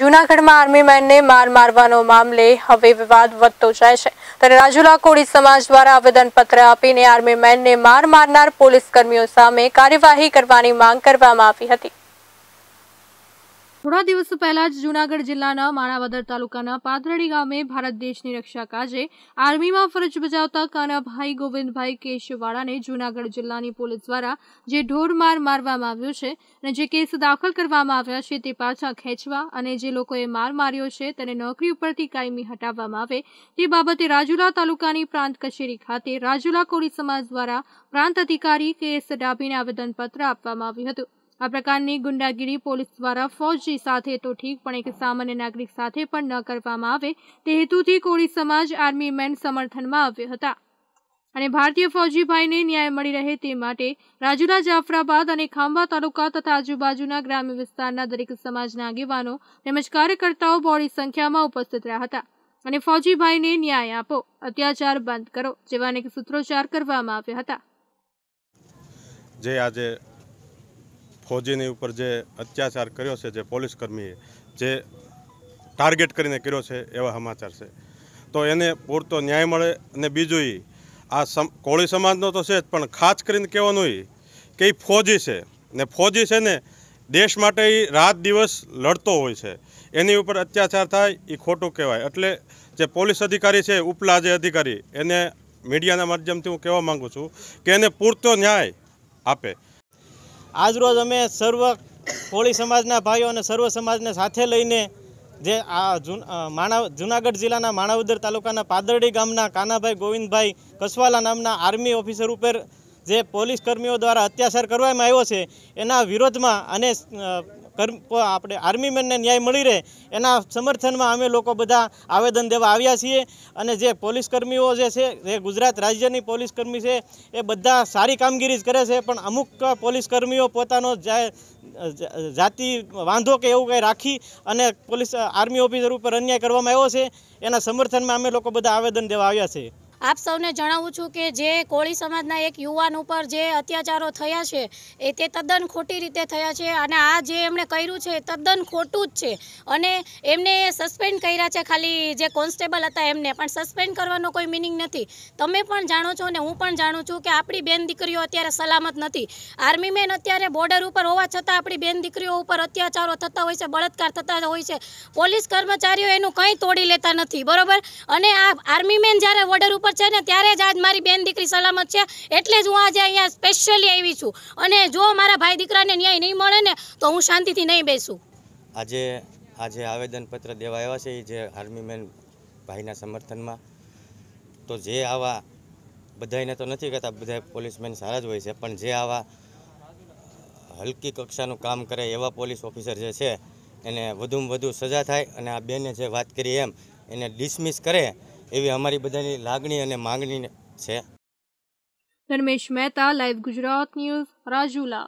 જૂનાગઢમાં આર્મી મેનને માર મારવાનો મામલે હવે વિવાદ વધતો જાય છે ત્યારે રાજુલા કોળી સમાજ દ્વારા આવેદનપત્ર આપીને આર્મી મેનને માર મારનાર પોલીસ કર્મીઓ સામે કાર્યવાહી કરવાની માંગ કરવામાં આવી હતી થોડા દિવસ પહેલા જ જૂનાગઢ જિલ્લાના માણાવદર તાલુકાના પાદરડી ગામે ભારત દેશની રક્ષા કાજે આર્મીમાં ફરજ બજાવતા કાનાભાઈ ગોવિંદભાઈ કેશવાળાને જૂનાગઢ જિલ્લાની પોલીસ દ્વારા જે ઢોરમાર મારવામાં આવ્યો છે અને જે કેસ દાખલ કરવામાં આવ્યા છે તે પાછા ખેંચવા અને જે લોકોએ માર માર્યો છે તેને નોકરી ઉપરથી કાયમી હટાવવામાં આવે તે બાબતે રાજુલા તાલુકાની પ્રાંત કચેરી ખાતે રાજુલા કોળી સમાજ દ્વારા પ્રાંત અધિકારી કે ડાભીને આવેદનપત્ર આપવામાં આવ્યું હતું આ પ્રકારની ગુંડાગીરી પોલીસ દ્વારા ફોજી સાથે તો ઠીક પણ એક સામાન્ય નાગરિક સાથે પણ ન કરવામાં આવે તે હેતુથી કોળી સમાજ આર્મી મેન સમર્થનમાં આવ્યા હતા અને ભારતીય ફોજીભાઈને ન્યાય મળી રહે તે માટે રાજુલા જાફરાબાદ અને ખાંભા તાલુકા તથા આજુબાજુના ગ્રામ્ય વિસ્તારના દરેક સમાજના આગેવાનો તેમજ કાર્યકર્તાઓ બોડી સંખ્યામાં ઉપસ્થિત રહ્યા હતા અને ફોજીભાઈને ન્યાય આપો અત્યાચાર બંધ કરો જેવા અનેક સૂત્રોચ્ચાર કરવામાં આવ્યા હતા જે આજે ફોજીની ઉપર જે અત્યાચાર કર્યો છે જે પોલીસ કર્મીએ જે ટાર્ગેટ કરીને કર્યો છે એવા સમાચાર છે તો એને પૂરતો ન્યાય મળે અને બીજું એ આ કોળી સમાજનો તો છે જ પણ ખાસ કરીને કહેવાનું એ કે એ ફોજી છે ને ફોજી છે ને દેશ માટે એ રાત દિવસ લડતો હોય છે એની ઉપર અત્યાચાર થાય એ ખોટું કહેવાય એટલે જે પોલીસ અધિકારી છે ઉપલા જે અધિકારી એને મીડિયાના માધ્યમથી હું કહેવા માગું છું કે એને પૂરતો ન્યાય આપે આજરોજ અમે સર્વ કોળી સમાજના ભાઈઓ અને સર્વ સમાજને સાથે લઈને જે આ માણાવ જુનાગઢ જિલ્લાના માણાવદર તાલુકાના પાદરડી ગામના કાનાભાઈ ગોવિંદભાઈ કસવાલા નામના આર્મી ઓફિસર ઉપર જે પોલીસ કર્મીઓ દ્વારા અત્યાચાર કરવામાં આવ્યો છે એના વિરોધમાં અને આપણે આર્મીમેનને ન્યાય મળી રહે એના સમર્થનમાં અમે લોકો બધા આવેદન દેવા આવ્યા છીએ અને જે પોલીસ કર્મીઓ જે છે જે ગુજરાત રાજ્યની પોલીસ કર્મી છે એ બધા સારી કામગીરી જ કરે છે પણ અમુક પોલીસ કર્મીઓ પોતાનો જાય જાતિ વાંધો કે એવું કંઈ રાખી અને પોલીસ આર્મી ઓફિસર ઉપર અન્યાય કરવામાં આવ્યો છે એના સમર્થનમાં અમે લોકો બધા આવેદન દેવા આવ્યા છીએ આપ સૌને જણાવું છું કે જે કોળી સમાજના એક યુવાન ઉપર જે અત્યાચારો થયા છે એ તે તદ્દન ખોટી રીતે થયા છે અને આ જે એમણે કર્યું છે એ તદ્દન ખોટું જ છે અને એમને સસ્પેન્ડ કર્યા છે ખાલી જે કોન્સ્ટેબલ હતા એમને પણ સસ્પેન્ડ કરવાનો કોઈ મિનિંગ નથી તમે પણ જાણો છો અને હું પણ જાણું છું કે આપણી બેન દીકરીઓ અત્યારે સલામત નથી આર્મી મેન અત્યારે બોર્ડર ઉપર હોવા છતાં આપણી બેન દીકરીઓ ઉપર અત્યાચારો થતા હોય છે બળાત્કાર થતા હોય છે પોલીસ કર્મચારીઓ એનું કંઈ તોડી લેતા નથી બરાબર અને આ આર્મી મેન જ્યારે બોર્ડર ઉપર છે ને ત્યારે જ આજ મારી બેન દીકરી સલામત છે એટલે જ હું આજે અહીંયા સ્પેશિયલી આવી છું અને જો મારા ભાઈ દીકરાને ન્યાય નહીં મળે ને તો હું શાંતિથી નહીં બેસું આજે આજે આવેદનપત્ર દેવા આવ્યા છે જે આર્મી મેન ભાઈના સમર્થનમાં તો જે આવા બધાને તો નથી કહેતા બધા પોલીસમેન સારા જ હોય છે પણ જે આવા હલકી કક્ષાનું કામ કરે એવા પોલીસ ઓફિસર જે છે એને વધુમાં વધુ સજા થાય અને આ બેને જે વાત કરી એમ એને ડિસમિસ કરે એવી અમારી બધાની લાગણી અને માંગણી છે ધર્મેશ મહેતા લાઈવ ગુજરાત ન્યૂઝ રાજુલા